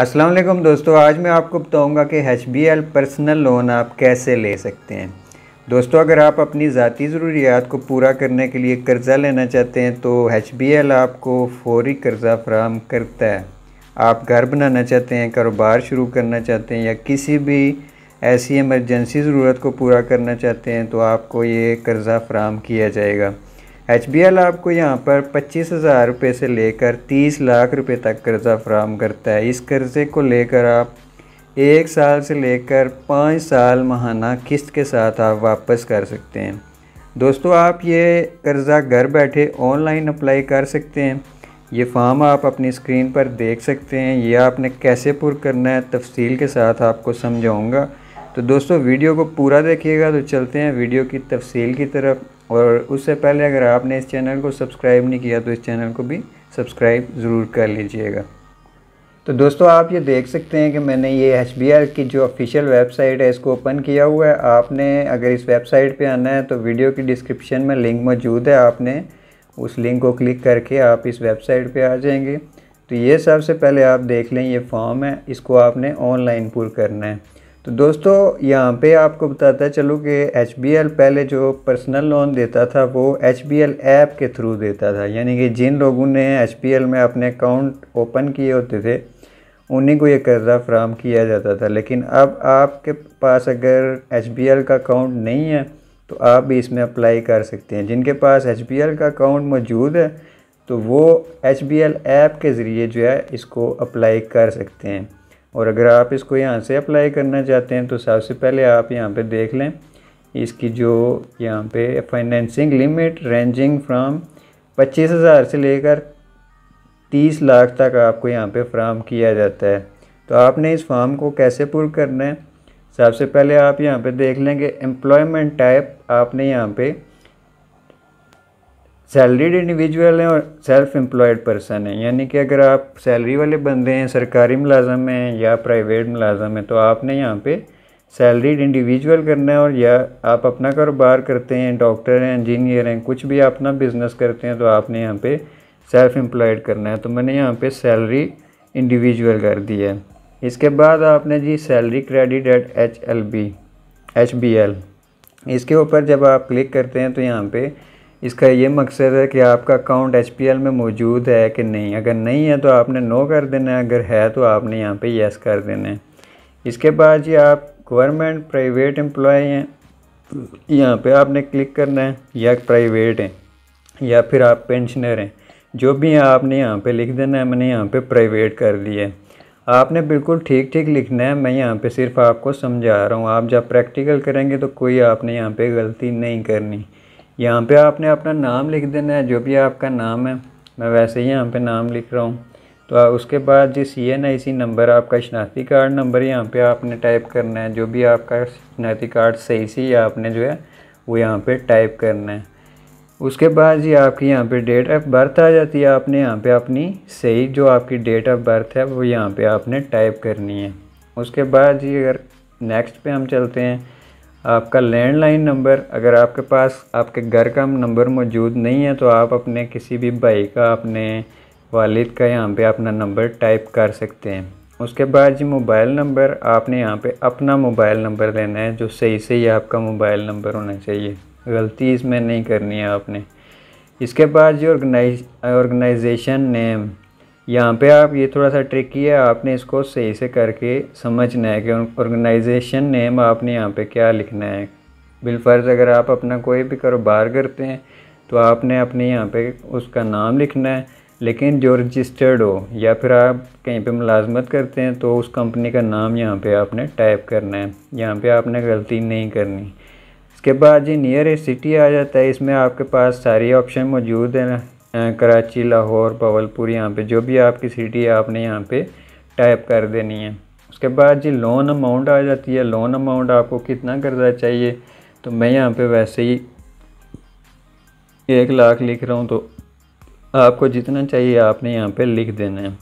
असलम दोस्तों आज मैं आपको बताऊंगा कि एच पर्सनल लोन आप कैसे ले सकते हैं दोस्तों अगर आप अपनी ज़ाती ज़रूरियात को पूरा करने के लिए कर्ज़ा लेना चाहते हैं तो एच आपको फौरी कर्ज़ा फ्राहम करता है आप घर बनाना चाहते हैं कारोबार शुरू करना चाहते हैं या किसी भी ऐसी इमरजेंसी ज़रूरत को पूरा करना चाहते हैं तो आपको ये कर्ज़ा फ्राहम किया जाएगा एच बी एल आपको यहाँ पर पच्चीस हज़ार रुपये से लेकर तीस लाख रुपये तक कर्ज़ा फ्राहम करता है इस कर्ज़े को लेकर आप एक साल से लेकर पाँच साल महाना किस्त के साथ आप वापस कर सकते हैं दोस्तों आप ये कर्ज़ा घर बैठे ऑनलाइन अप्लाई कर सकते हैं ये फॉर्म आप अपनी स्क्रीन पर देख सकते हैं ये आपने कैसे पुर करना है तफसील के साथ आपको समझाऊँगा तो दोस्तों वीडियो को पूरा देखिएगा तो चलते हैं वीडियो की तफसील की तरफ और उससे पहले अगर आपने इस चैनल को सब्सक्राइब नहीं किया तो इस चैनल को भी सब्सक्राइब ज़रूर कर लीजिएगा तो दोस्तों आप ये देख सकते हैं कि मैंने ये एच की जो ऑफिशियल वेबसाइट है इसको ओपन किया हुआ है आपने अगर इस वेबसाइट पे आना है तो वीडियो की डिस्क्रिप्शन में लिंक मौजूद है आपने उस लिंक को क्लिक करके आप इस वेबसाइट पे आ जाएंगे तो ये सबसे पहले आप देख लें ये फॉर्म है इसको आपने ऑनलाइन पुर करना है तो दोस्तों यहाँ पे आपको बताता चलो कि एच पहले जो पर्सनल लोन देता था वो एच ऐप के थ्रू देता था यानी कि जिन लोगों ने एच में अपने अकाउंट ओपन किए होते थे उन्हीं को ये कर्ज़ा फ्राहम किया जाता था लेकिन अब आपके पास अगर एच का अकाउंट नहीं है तो आप भी इसमें अप्लाई कर सकते हैं जिनके पास एच का अकाउंट मौजूद है तो वो एच ऐप के ज़रिए जो है इसको अप्लाई कर सकते हैं और अगर आप इसको यहाँ से अप्लाई करना चाहते हैं तो सबसे पहले आप यहाँ पे देख लें इसकी जो यहाँ पे फाइनेंसिंग लिमिट रेंजिंग फ्राम पच्चीस हज़ार से लेकर तीस लाख तक आपको यहाँ पे फ्राम किया जाता है तो आपने इस फॉर्म को कैसे पुर करना है सबसे पहले आप यहाँ पे देख लेंगे एम्प्लॉयमेंट टाइप आपने यहाँ पर सैलरीड इंडिविजुअल हैं और सेल्फ एम्प्लॉयड पर्सन हैं यानी कि अगर आप सैलरी वाले बंदे हैं सरकारी मुलाजम हैं या प्राइवेट मुलाजम हैं तो आपने यहाँ पे सैलरीड इंडिविजुअल करना है और या आप अपना कारोबार करते हैं डॉक्टर हैं इंजीनियर हैं कुछ भी अपना बिज़नेस करते हैं तो आपने यहाँ पे सेल्फ एम्प्लॉयड करना है तो मैंने यहाँ पे सैलरी इंडिविजुअल कर दी है इसके बाद आपने जी salary credit at H L B H B L इसके ऊपर जब आप क्लिक करते हैं तो यहाँ पर इसका ये मकसद है कि आपका अकाउंट एच में मौजूद है कि नहीं अगर नहीं है तो आपने नो कर देना है अगर है तो आपने यहाँ पे यस कर देना है इसके बाद जी आप गवर्नमेंट प्राइवेट एम्प्लॉय हैं यहाँ पे आपने क्लिक करना है या प्राइवेट हैं या फिर आप पेंशनर हैं जो भी हैं आपने यहाँ पे लिख देना है मैंने यहाँ पर प्राइवेट कर दिया है आपने बिल्कुल ठीक ठीक लिखना है मैं यहाँ पे सिर्फ आपको समझा रहा हूँ आप जब प्रैक्टिकल करेंगे तो कोई आपने यहाँ पे गलती नहीं करनी यहाँ पे आपने अपना नाम लिख देना है जो भी आपका नाम है मैं वैसे ही यहाँ पे नाम लिख रहा हूँ तो उसके बाद जी सी एन आई सी नंबर आपका शनाख्ती कार्ड नंबर यहाँ पे आपने टाइप करना है जो भी आपका शनाख्ती कार्ड सही सी आपने जो है वो यहाँ पे टाइप करना है उसके बाद जी आपकी यहाँ पे डेट ऑफ बर्थ आ जाती है आपने यहाँ पे अपनी सही जो आपकी डेट ऑफ बर्थ है वो यहाँ पे आपने टाइप करनी है उसके बाद जी अगर नेक्स्ट पे हम चलते हैं आपका लैंडलाइन नंबर अगर आपके पास आपके घर का नंबर मौजूद नहीं है तो आप अपने किसी भी भाई का अपने वालिद का यहाँ पे अपना नंबर टाइप कर सकते हैं उसके बाद जी मोबाइल नंबर आपने यहाँ पे अपना मोबाइल नंबर देना है जो सही सही आपका मोबाइल नंबर होना चाहिए गलती इसमें नहीं करनी है आपने इसके बाद जी ऑर्गेनाइज ऑर्गेनाइजेशन नेम यहाँ पे आप ये थोड़ा सा ट्रिकी है आपने इसको सही से करके समझना है कि ऑर्गेनाइजेशन नेम आपने यहाँ पे क्या लिखना है बिलफर्ज अगर आप अपना कोई भी कारोबार करते हैं तो आपने अपने यहाँ पे उसका नाम लिखना है लेकिन जो रजिस्टर्ड हो या फिर आप कहीं पे मुलाजमत करते हैं तो उस कंपनी का नाम यहाँ पे आपने टाइप करना है यहाँ पे आपने गलती नहीं करनी इसके बाद जी नियर ए सिटी आ जाता है इसमें आपके पास सारी ऑप्शन मौजूद हैं कराची लाहौर बवलपुर यहाँ पे जो भी आपकी सिटी है आपने यहाँ पे टाइप कर देनी है उसके बाद जी लोन अमाउंट आ जाती है लोन अमाउंट आपको कितना कर्जा चाहिए तो मैं यहाँ पे वैसे ही एक लाख लिख रहा हूँ तो आपको जितना चाहिए आपने यहाँ पे लिख देना है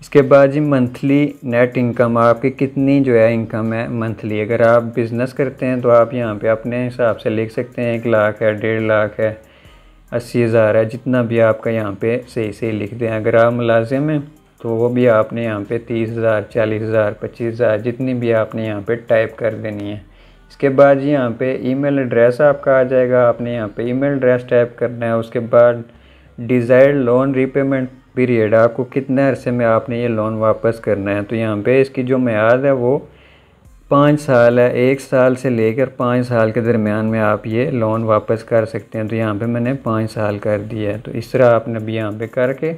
इसके बाद जी मंथली नेट इनकम आपकी कितनी जो है इनकम है मंथली अगर आप बिज़नेस करते हैं तो आप यहाँ पे अपने हिसाब से लिख सकते हैं एक लाख है डेढ़ लाख है अस्सी हज़ार है जितना भी आपका यहाँ पे सही सही लिख दें अगर आप मुलाजिम हैं तो वो भी आपने यहाँ पे तीस हज़ार चालीस हज़ार पच्चीस हज़ार जितनी भी आपने यहाँ पे टाइप कर देनी है इसके बाद यहाँ पे ईमेल एड्रेस आपका आ जाएगा आपने यहाँ पे ईमेल एड्रेस टाइप करना है उसके बाद डिज़ायर्ड लोन रीपेमेंट पीरियड आपको कितने अरसे में आपने ये लोन वापस करना है तो यहाँ पर इसकी जो मैद है वो पाँच साल है एक साल से लेकर पाँच साल के दरमियान में आप ये लोन वापस कर सकते हैं तो यहाँ पे मैंने पाँच साल कर दिया है तो इस तरह आपने भी यहाँ पे करके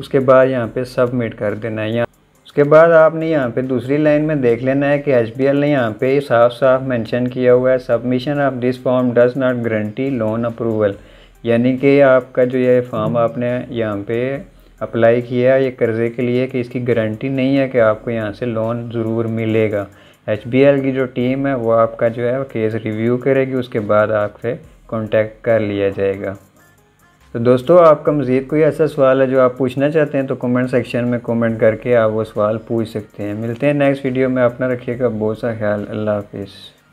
उसके बाद यहाँ पे सबमिट कर देना है यहाँ उसके बाद आपने यहाँ पे दूसरी लाइन में देख लेना है कि एच ने यहाँ पे साफ साफ मैंशन किया हुआ है submission of this form does not guarantee loan approval यानी कि आपका जो ये फॉर्म आपने यहाँ पर अप्लाई किया है ये कर्ज़े के लिए कि इसकी गारंटी नहीं है कि आपको यहाँ से लोन ज़रूर मिलेगा एच की जो टीम है वो आपका जो है केस रिव्यू करेगी उसके बाद आपसे कॉन्टैक्ट कर लिया जाएगा तो दोस्तों आपका मज़ीद कोई ऐसा सवाल है जो आप पूछना चाहते हैं तो कमेंट सेक्शन में कमेंट करके आप वो सवाल पूछ सकते हैं मिलते हैं नेक्स्ट वीडियो में अपना रखिएगा बहुत सा ख्याल अल्लाह हाफिज़